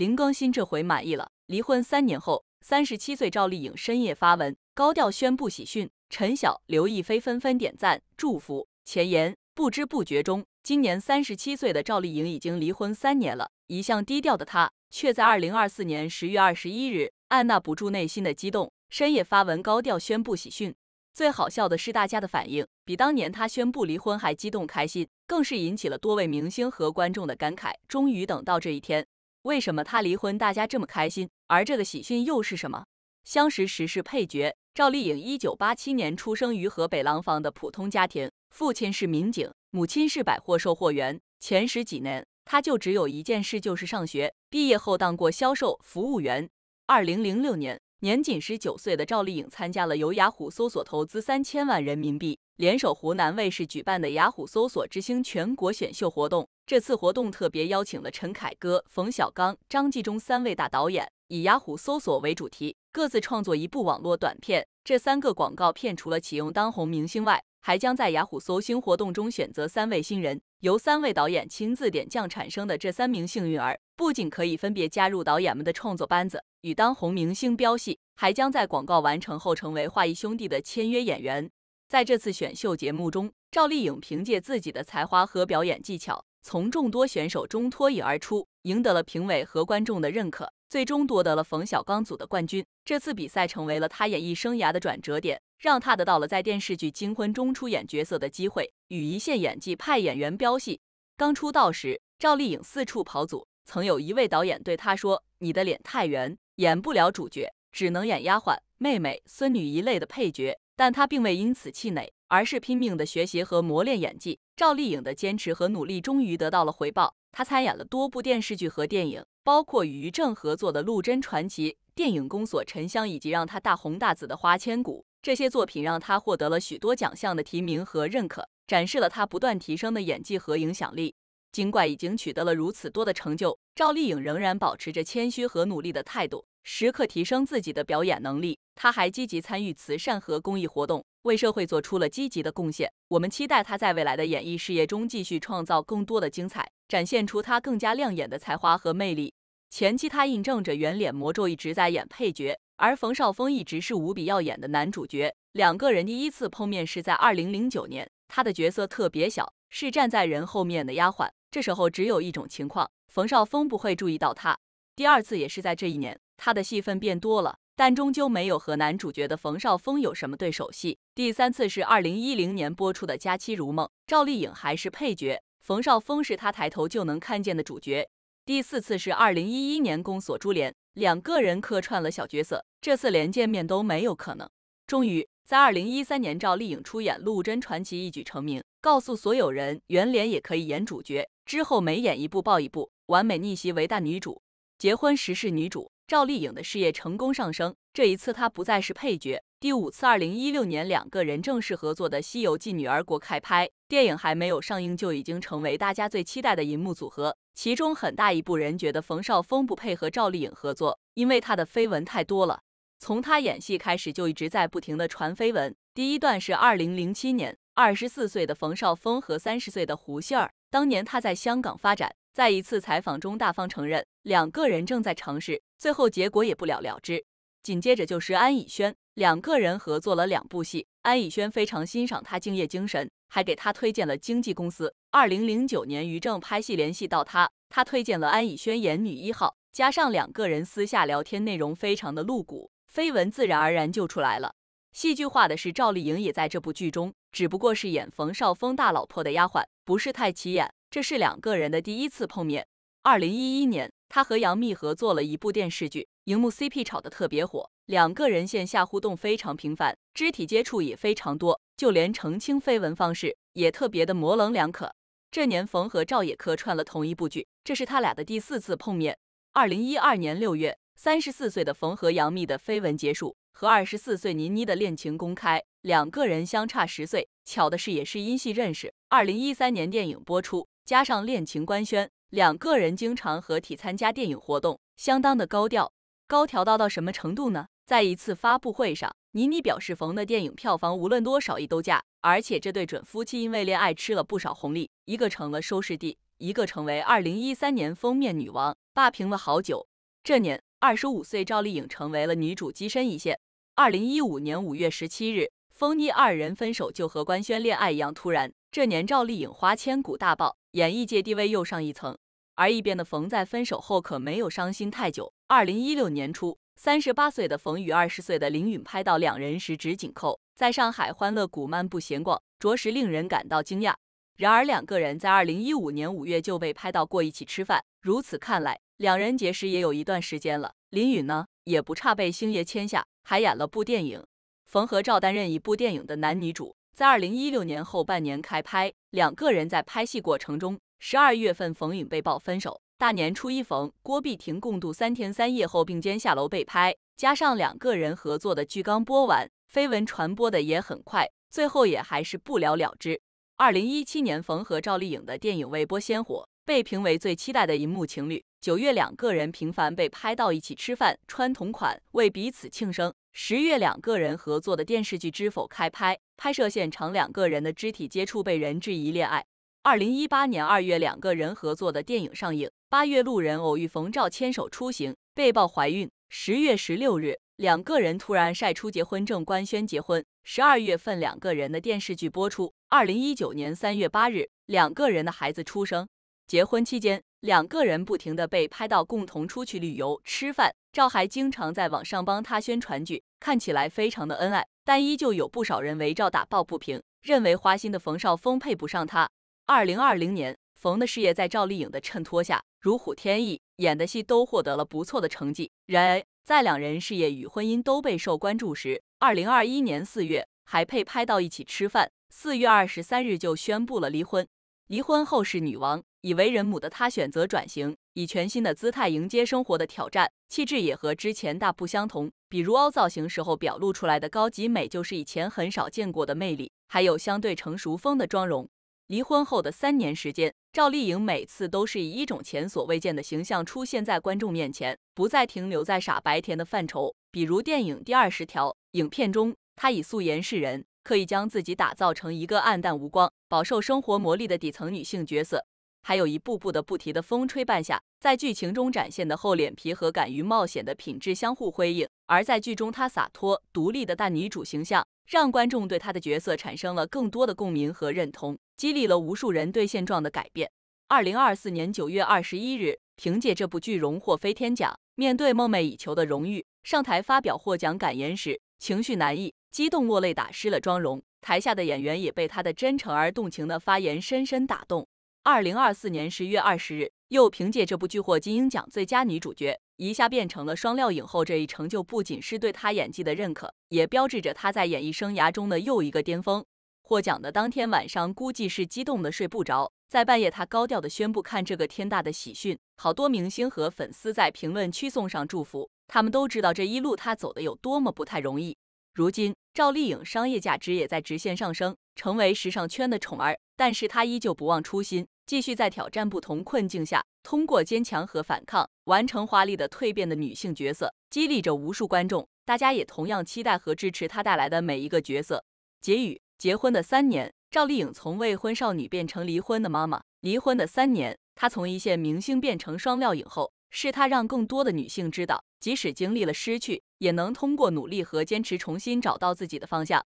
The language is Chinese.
林更新这回满意了。离婚三年后，三十七岁赵丽颖深夜发文，高调宣布喜讯，陈晓、刘亦菲纷纷点赞祝福。前言：不知不觉中，今年三十七岁的赵丽颖已经离婚三年了。一向低调的她，却在二零二四年十月二十一日，按捺不住内心的激动，深夜发文高调宣布喜讯。最好笑的是，大家的反应比当年她宣布离婚还激动开心，更是引起了多位明星和观众的感慨。终于等到这一天。为什么他离婚大家这么开心？而这个喜讯又是什么？相识时是配角。赵丽颖一九八七年出生于河北廊坊的普通家庭，父亲是民警，母亲是百货售货员。前十几年，她就只有一件事，就是上学。毕业后，当过销售、服务员。二零零六年，年仅十九岁的赵丽颖参加了由雅虎搜索投资三千万人民币，联手湖南卫视举办的雅虎搜索之星全国选秀活动。这次活动特别邀请了陈凯歌、冯小刚、张纪中三位大导演，以雅虎搜索为主题，各自创作一部网络短片。这三个广告片除了启用当红明星外，还将在雅虎搜星活动中选择三位新人，由三位导演亲自点将产生的这三名幸运儿，不仅可以分别加入导演们的创作班子与当红明星飙戏，还将在广告完成后成为华谊兄弟的签约演员。在这次选秀节目中，赵丽颖凭借自己的才华和表演技巧。从众多选手中脱颖而出，赢得了评委和观众的认可，最终夺得了冯小刚组的冠军。这次比赛成为了他演艺生涯的转折点，让他得到了在电视剧《金婚》中出演角色的机会，与一线演技派演员飙戏。刚出道时，赵丽颖四处跑组，曾有一位导演对她说：“你的脸太圆，演不了主角，只能演丫鬟、妹妹、孙女一类的配角。”但她并未因此气馁。而是拼命的学习和磨练演技。赵丽颖的坚持和努力终于得到了回报。她参演了多部电视剧和电影，包括与于正合作的《陆贞传奇》、电影《宫锁沉香》，以及让她大红大紫的《花千骨》。这些作品让她获得了许多奖项的提名和认可，展示了她不断提升的演技和影响力。尽管已经取得了如此多的成就，赵丽颖仍然保持着谦虚和努力的态度。时刻提升自己的表演能力。他还积极参与慈善和公益活动，为社会做出了积极的贡献。我们期待他在未来的演艺事业中继续创造更多的精彩，展现出他更加亮眼的才华和魅力。前期他印证着圆脸魔咒一直在演配角，而冯绍峰一直是无比耀眼的男主角。两个人第一次碰面是在二零零九年，他的角色特别小，是站在人后面的丫鬟。这时候只有一种情况，冯绍峰不会注意到他。第二次也是在这一年。她的戏份变多了，但终究没有和男主角的冯绍峰有什么对手戏。第三次是二零一零年播出的《佳期如梦》，赵丽颖还是配角，冯绍峰是她抬头就能看见的主角。第四次是二零一一年《宫锁珠帘》，两个人客串了小角色，这次连见面都没有可能。终于在二零一三年，赵丽颖出演《陆贞传奇》一举成名，告诉所有人圆脸也可以演主角。之后每演一部爆一部，完美逆袭为大女主，结婚时是女主。赵丽颖的事业成功上升，这一次她不再是配角。第五次，二零一六年两个人正式合作的《西游记女儿国》开拍，电影还没有上映就已经成为大家最期待的银幕组合。其中很大一部人觉得冯绍峰不配和赵丽颖合作，因为他的绯闻太多了。从他演戏开始就一直在不停的传绯闻。第一段是二零零七年，二十四岁的冯绍峰和三十岁的胡杏儿，当年他在香港发展，在一次采访中大方承认两个人正在尝试。最后结果也不了了之，紧接着就是安以轩两个人合作了两部戏，安以轩非常欣赏他敬业精神，还给他推荐了经纪公司。二零零九年，于正拍戏联系到他，他推荐了安以轩演女一号，加上两个人私下聊天内容非常的露骨，绯闻自然而然就出来了。戏剧化的是，赵丽颖也在这部剧中，只不过是演冯绍峰大老婆的丫鬟，不是太起眼。这是两个人的第一次碰面。二零一一年，他和杨幂合作了一部电视剧，荧幕 CP 炒得特别火，两个人线下互动非常频繁，肢体接触也非常多，就连澄清绯闻方式也特别的模棱两可。这年冯和赵也客串了同一部剧，这是他俩的第四次碰面。二零一二年六月，三十四岁的冯和杨幂的绯闻结束，和二十四岁倪妮的恋情公开，两个人相差十岁，巧的是也是因戏认识。二零一三年电影播出，加上恋情官宣。两个人经常合体参加电影活动，相当的高调。高调到到什么程度呢？在一次发布会上，倪妮表示冯的电影票房无论多少亿都嫁。而且这对准夫妻因为恋爱吃了不少红利，一个成了收视帝，一个成为二零一三年封面女王，霸屏了好久。这年二十五岁，赵丽颖成为了女主跻身一线。二零一五年五月十七日，冯妮二人分手就和官宣恋爱一样突然。这年赵丽颖花千骨大爆。演艺界地位又上一层，而一边的冯在分手后可没有伤心太久。二零一六年初，三十八岁的冯与二十岁的林允拍到两人十指紧扣，在上海欢乐谷漫步闲逛，着实令人感到惊讶。然而，两个人在二零一五年五月就被拍到过一起吃饭，如此看来，两人结识也有一段时间了。林允呢，也不差，被星爷签下，还演了部电影。冯和赵担任一部电影的男女主。在二零一六年后半年开拍，两个人在拍戏过程中，十二月份冯允被曝分手，大年初一冯郭碧婷共度三天三夜后并肩下楼被拍，加上两个人合作的剧刚播完，绯闻传播的也很快，最后也还是不了了之。二零一七年冯和赵丽颖的电影未播先火，被评为最期待的银幕情侣。九月，两个人频繁被拍到一起吃饭，穿同款，为彼此庆生。十月，两个人合作的电视剧《知否》开拍，拍摄现场两个人的肢体接触被人质疑恋爱。二零一八年二月，两个人合作的电影上映。八月，路人偶遇冯照牵手出行，被曝怀孕。十月十六日，两个人突然晒出结婚证，官宣结婚。十二月份，两个人的电视剧播出。二零一九年三月八日，两个人的孩子出生。结婚期间。两个人不停地被拍到共同出去旅游、吃饭，赵还经常在网上帮他宣传剧，看起来非常的恩爱，但依旧有不少人为赵打抱不平，认为花心的冯绍峰配不上她。二零二零年，冯的事业在赵丽颖的衬托下如虎添翼，演的戏都获得了不错的成绩。然而，在两人事业与婚姻都备受关注时，二零二一年四月还被拍到一起吃饭，四月二十三日就宣布了离婚。离婚后是女王。以为人母的她选择转型，以全新的姿态迎接生活的挑战，气质也和之前大不相同。比如凹造型时候表露出来的高级美，就是以前很少见过的魅力。还有相对成熟风的妆容。离婚后的三年时间，赵丽颖每次都是以一种前所未见的形象出现在观众面前，不再停留在傻白甜的范畴。比如电影《第二十条》影片中，她以素颜示人，可以将自己打造成一个黯淡无光、饱受生活磨砺的底层女性角色。还有一步步的不提的风吹半夏，在剧情中展现的厚脸皮和敢于冒险的品质相互辉映，而在剧中他洒脱独立的大女主形象，让观众对他的角色产生了更多的共鸣和认同，激励了无数人对现状的改变。二零二四年九月二十一日，凭借这部剧荣获飞天奖。面对梦寐以求的荣誉，上台发表获奖感言时，情绪难抑，激动落泪，打湿了妆容。台下的演员也被他的真诚而动情的发言深深打动。二零二四年十月二十日，又凭借这部剧获金鹰奖最佳女主角，一下变成了双料影后。这一成就不仅是对她演技的认可，也标志着她在演艺生涯中的又一个巅峰。获奖的当天晚上，估计是激动的睡不着，在半夜她高调的宣布看这个天大的喜讯。好多明星和粉丝在评论区送上祝福，他们都知道这一路她走的有多么不太容易。如今，赵丽颖商业价值也在直线上升，成为时尚圈的宠儿。但是她依旧不忘初心，继续在挑战不同困境下，通过坚强和反抗完成华丽的蜕变的女性角色，激励着无数观众。大家也同样期待和支持她带来的每一个角色。结语：结婚的三年，赵丽颖从未婚少女变成离婚的妈妈；离婚的三年，她从一线明星变成双料影后。是她让更多的女性知道，即使经历了失去，也能通过努力和坚持重新找到自己的方向。